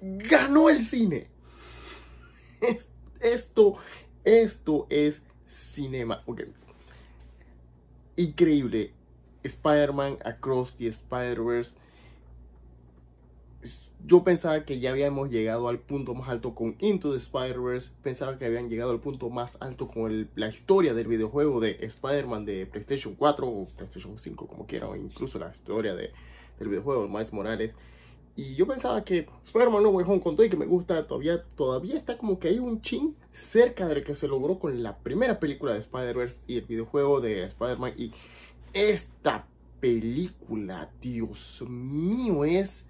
ganó el cine. esto, esto es cinema. Increíble. Spider-Man Across the Spider-Verse. Yo pensaba que ya habíamos llegado al punto más alto con Into the Spider-Verse. Pensaba que habían llegado al punto más alto con la historia del videojuego de Spider-Man de PlayStation 4 o PlayStation 5, como quieran, o incluso la historia de, del videojuego de Miles Morales. Y yo pensaba que Spider-Man No Way Home, con todo y que me gusta, todavía, todavía está como que hay un chin cerca del que se logró con la primera película de Spider-Verse y el videojuego de Spider-Man. Y esta película, Dios mío, es...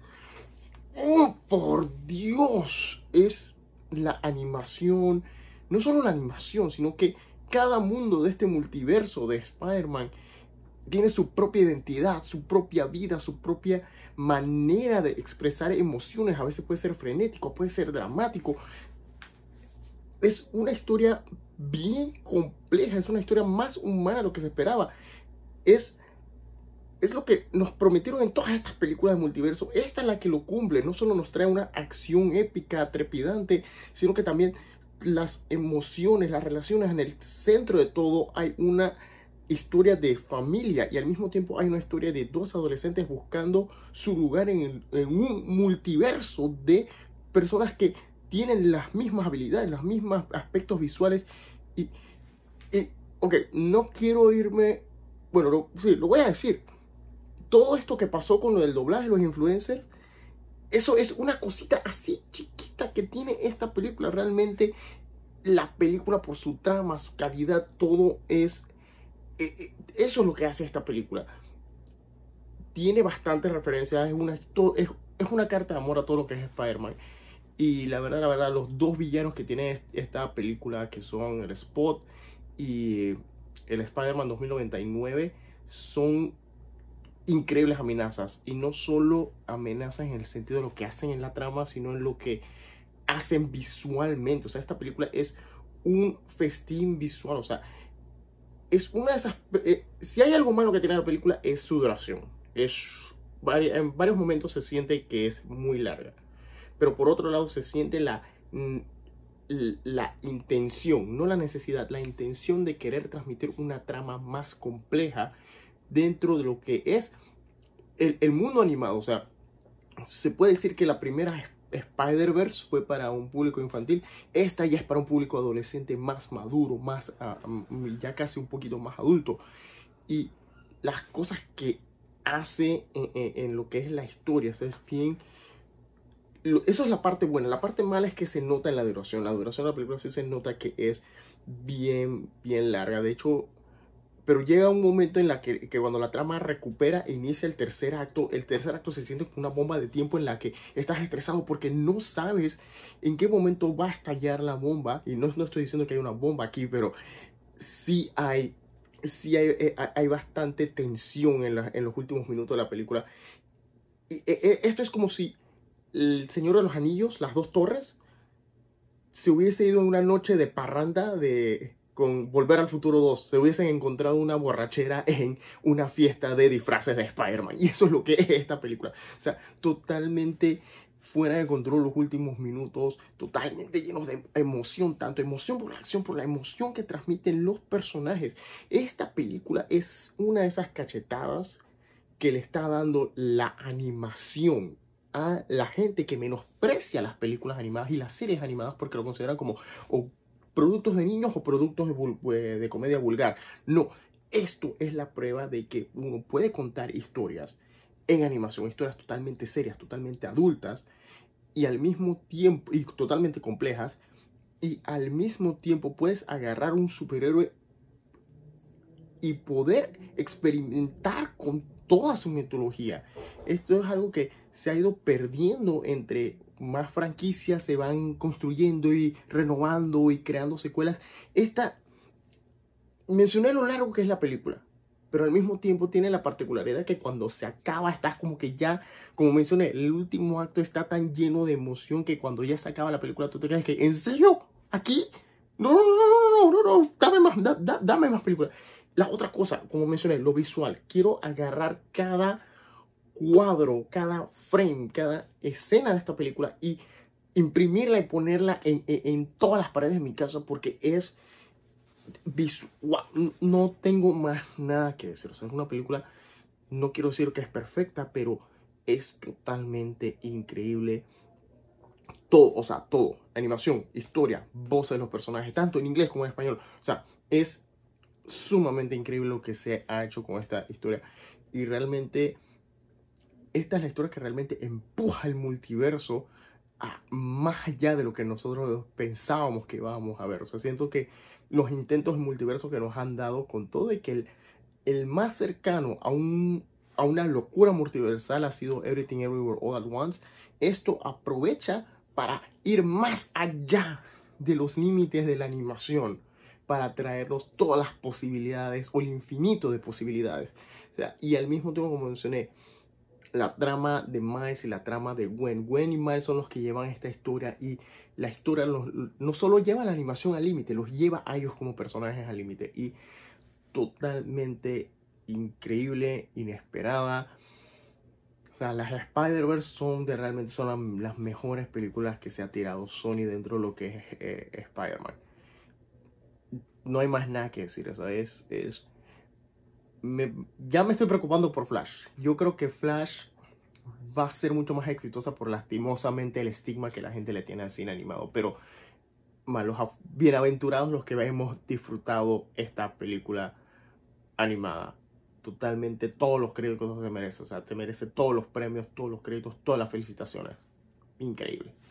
¡Oh, por Dios! Es la animación, no solo la animación, sino que cada mundo de este multiverso de Spider-Man tiene su propia identidad, su propia vida, su propia manera de expresar emociones. A veces puede ser frenético, puede ser dramático. Es una historia bien compleja, es una historia más humana de lo que se esperaba. Es, es lo que nos prometieron en todas estas películas de multiverso. Esta es la que lo cumple. No solo nos trae una acción épica, trepidante, sino que también las emociones, las relaciones en el centro de todo hay una historia de familia y al mismo tiempo hay una historia de dos adolescentes buscando su lugar en, un multiverso de personas que tienen las mismas habilidades, los mismos aspectos visuales y, ok, no quiero irme, bueno, lo, lo voy a decir. Todo esto que pasó con lo del doblaje, los influencers, eso es una cosita así chiquita que tiene esta película. Realmente la película por su trama, su calidad, todo es eh, eh, eso es lo que hace esta película. Tiene bastantes referencias, es una, es, es una carta de amor a todo lo que es Spider-Man. Y la verdad, la verdad, los dos villanos que tiene esta película, que son el Spot y el Spider-Man 2099, son increíbles amenazas. Y no solo amenazas en el sentido de lo que hacen en la trama, sino en lo que hacen visualmente. O sea, esta película es un festín visual. O sea, es una de esas... Eh, si hay algo malo que tiene la película es su duración. Es, en varios momentos se siente que es muy larga. Pero por otro lado se siente la, la intención, no la necesidad, la intención de querer transmitir una trama más compleja dentro de lo que es el, mundo animado. O sea, se puede decir que la primera Spider-Verse fue para un público infantil, esta ya es para un público adolescente más maduro, más ah, mm, mm, ya casi un poquito más adulto. Y las cosas que hace eh, eh, en, lo que es la historia, es bien... eso es la parte buena, la parte mala es que se nota en la duración, la duración de la película se nota que es bien, bien larga, de hecho pero llega un momento en la que, cuando la trama recupera e inicia el tercer acto, el tercer acto se siente como una bomba de tiempo en la que estás estresado porque no sabes en qué momento va a estallar la bomba. Y no, no estoy diciendo que hay una bomba aquí, pero sí hay, sí hay, eh, bastante tensión en, la, los últimos minutos de la película. Y, e, e, esto es como si el Señor de los Anillos, las dos torres, se hubiese ido en una noche de parranda de con Volver al Futuro 2 se hubiesen encontrado una borrachera en una fiesta de disfraces de Spider-Man. Y eso es lo que es esta película. O sea, totalmente fuera de control los últimos minutos, totalmente llenos de emoción, tanto emoción por la acción, por la emoción que transmiten los personajes. Esta película es una de esas cachetadas que le está dando la animación a la gente que menosprecia las películas animadas y las series animadas porque lo considera como productos de niños o productos eh, de, comedia vulgar. No, esto es la prueba de que uno puede contar historias en animación, historias totalmente serias, totalmente adultas y al mismo tiempo, y totalmente complejas, y al mismo tiempo puedes agarrar un superhéroe y poder experimentar con toda su mitología. Esto es algo que se ha ido perdiendo entre más franquicias se van construyendo y renovando y creando secuelas. Esta, mencioné lo largo que es la película, pero al mismo tiempo tiene la particularidad que cuando se acaba estás como que ya, como mencioné, el último acto está tan lleno de emoción que cuando ya se acaba la película tú te quedas que, ¿en serio? ¿Aquí? No, no, no, no, no, no, dame más, dame más película. La otra cosa, como mencioné, lo visual. Quiero agarrar cada cuadro, cada frame, cada escena de esta película y imprimirla y ponerla en, todas las paredes de mi casa porque es visual. No tengo más nada que decir. O sea, es una película, no quiero decir que es perfecta, pero es totalmente increíble. Todo, o sea, todo. Animación, historia, voces de los personajes, tanto en inglés como en español. O sea, es sumamente increíble lo que se ha hecho con esta historia. Y realmente esta es la historia que realmente empuja el multiverso a más allá de lo que nosotros pensábamos que íbamos a ver. O sea, siento que los intentos multiversos multiverso que nos han dado con todo y que el, más cercano a, un, a una locura multiversal ha sido Everything Everywhere All at Once, esto aprovecha para ir más allá de los límites de la animación, para traernos todas las posibilidades o el infinito de posibilidades. O sea, y al mismo tiempo, como mencioné, la trama de Miles y la trama de Gwen. Gwen y Miles son los que llevan esta historia y la historia no solo lleva la animación al límite, los lleva a ellos como personajes al límite. Y totalmente increíble, inesperada. O sea, las Spider-Verse son de realmente son las mejores películas que se ha tirado Sony dentro de lo que es eh, Spider-Man. No hay más nada que decir, o es, es ya me estoy preocupando por Flash. Yo creo que Flash va a ser mucho más exitosa por lastimosamente el estigma que la gente le tiene al cine animado. Pero malos bienaventurados los que hemos disfrutado esta película animada. Totalmente todos los créditos que se merece. O sea, te merece todos los premios, todos los créditos, todas las felicitaciones. Increíble.